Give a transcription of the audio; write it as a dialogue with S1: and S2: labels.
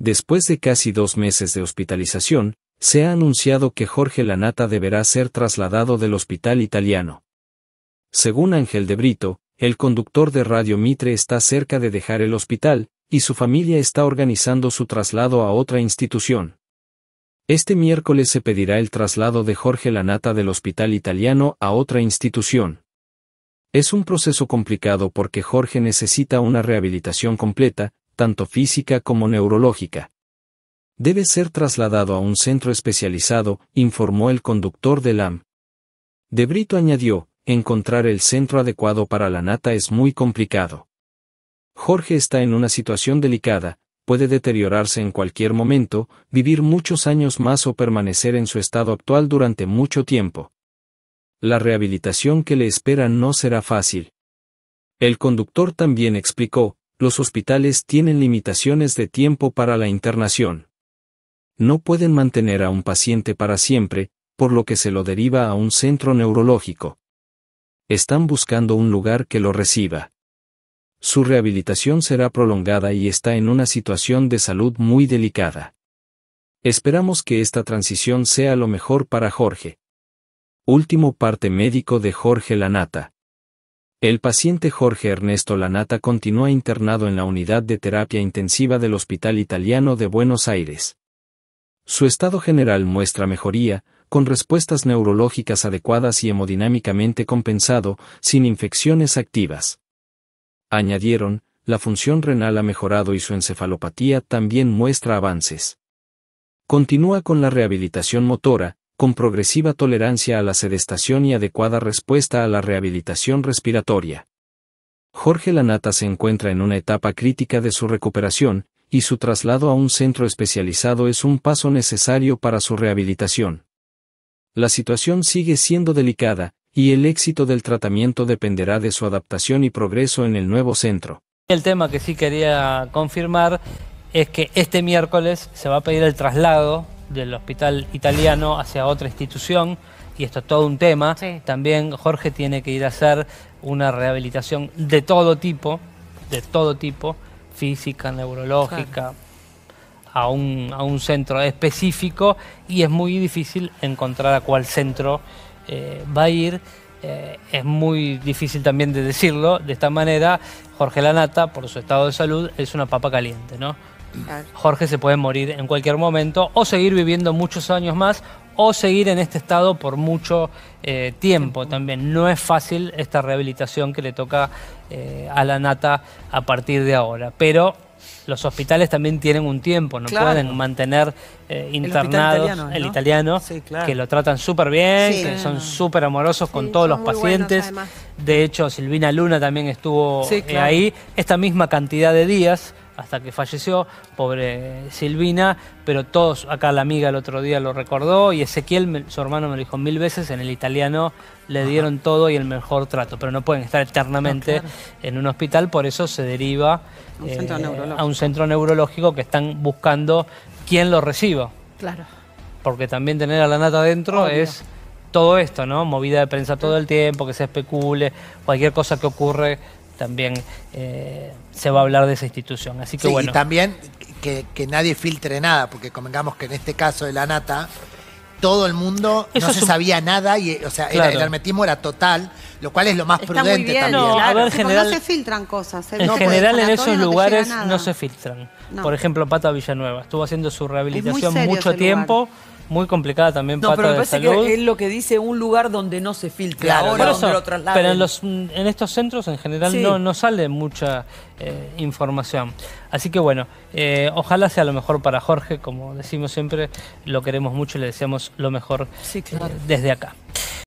S1: Después de casi dos meses de hospitalización, se ha anunciado que Jorge Lanata deberá ser trasladado del hospital italiano. Según Ángel de Brito, el conductor de Radio Mitre está cerca de dejar el hospital, y su familia está organizando su traslado a otra institución. Este miércoles se pedirá el traslado de Jorge Lanata del hospital italiano a otra institución. Es un proceso complicado porque Jorge necesita una rehabilitación completa, tanto física como neurológica. Debe ser trasladado a un centro especializado, informó el conductor del AM. De Brito añadió, encontrar el centro adecuado para la nata es muy complicado. Jorge está en una situación delicada, puede deteriorarse en cualquier momento, vivir muchos años más o permanecer en su estado actual durante mucho tiempo. La rehabilitación que le espera no será fácil. El conductor también explicó, los hospitales tienen limitaciones de tiempo para la internación. No pueden mantener a un paciente para siempre, por lo que se lo deriva a un centro neurológico. Están buscando un lugar que lo reciba. Su rehabilitación será prolongada y está en una situación de salud muy delicada. Esperamos que esta transición sea lo mejor para Jorge. Último parte médico de Jorge Lanata. El paciente Jorge Ernesto Lanata continúa internado en la unidad de terapia intensiva del Hospital Italiano de Buenos Aires. Su estado general muestra mejoría, con respuestas neurológicas adecuadas y hemodinámicamente compensado, sin infecciones activas. Añadieron, la función renal ha mejorado y su encefalopatía también muestra avances. Continúa con la rehabilitación motora, con progresiva tolerancia a la sedestación y adecuada respuesta a la rehabilitación respiratoria. Jorge Lanata se encuentra en una etapa crítica de su recuperación, y su traslado a un centro especializado es un paso necesario para su rehabilitación. La situación sigue siendo delicada, y el éxito del tratamiento dependerá de su adaptación y progreso en el nuevo centro.
S2: El tema que sí quería confirmar es que este miércoles se va a pedir el traslado del hospital italiano hacia otra institución, y esto es todo un tema, también Jorge tiene que ir a hacer una rehabilitación de todo tipo, de todo tipo, física, neurológica, a, un, a un centro específico, y es muy difícil encontrar a cuál centro eh, va a ir. Eh, es muy difícil también de decirlo de esta manera. Jorge Lanata, por su estado de salud, es una papa caliente, ¿no? Jorge se puede morir en cualquier momento o seguir viviendo muchos años más o seguir en este estado por mucho eh, tiempo también. No es fácil esta rehabilitación que le toca eh, a la nata a partir de ahora, pero los hospitales también tienen un tiempo, no pueden mantener eh, internados el italiano, que lo tratan súper bien, que son súper amorosos con todos los pacientes. de hecho, Silvina Luna también estuvo ahí esta misma cantidad de días hasta que falleció, pobre Silvina, pero todos, acá la amiga el otro día lo recordó y Ezequiel, su hermano me lo dijo mil veces, en el italiano le dieron todo y el mejor trato, pero no pueden estar eternamente ah, en un hospital, por eso se deriva eh, a un centro neurológico que están buscando quién lo reciba. Claro. Porque también tener a la nata adentro es todo esto, ¿no? Movida de prensa todo el tiempo, que se especule, cualquier cosa que ocurre también eh, se va a hablar de esa institución. Así que bueno. Y también que, nadie filtre nada, porque convengamos que en este caso de la nata, todo el mundo no se sabía nada, y, o sea, el, era total lo cual es lo más prudente también. No, se filtran cosas. En general en esos lugares no, se filtran. Por ejemplo, Pata Villanueva estuvo haciendo su rehabilitación mucho tiempo muy complicada también. No, pero me parece que es lo que dice un lugar donde no se filtra. Claro, ahora, pero en, los, en estos centros en general no, no sale mucha eh, información. Así que bueno, eh, ojalá sea lo mejor para Jorge, como decimos siempre, lo queremos mucho y le deseamos lo mejor eh, desde acá.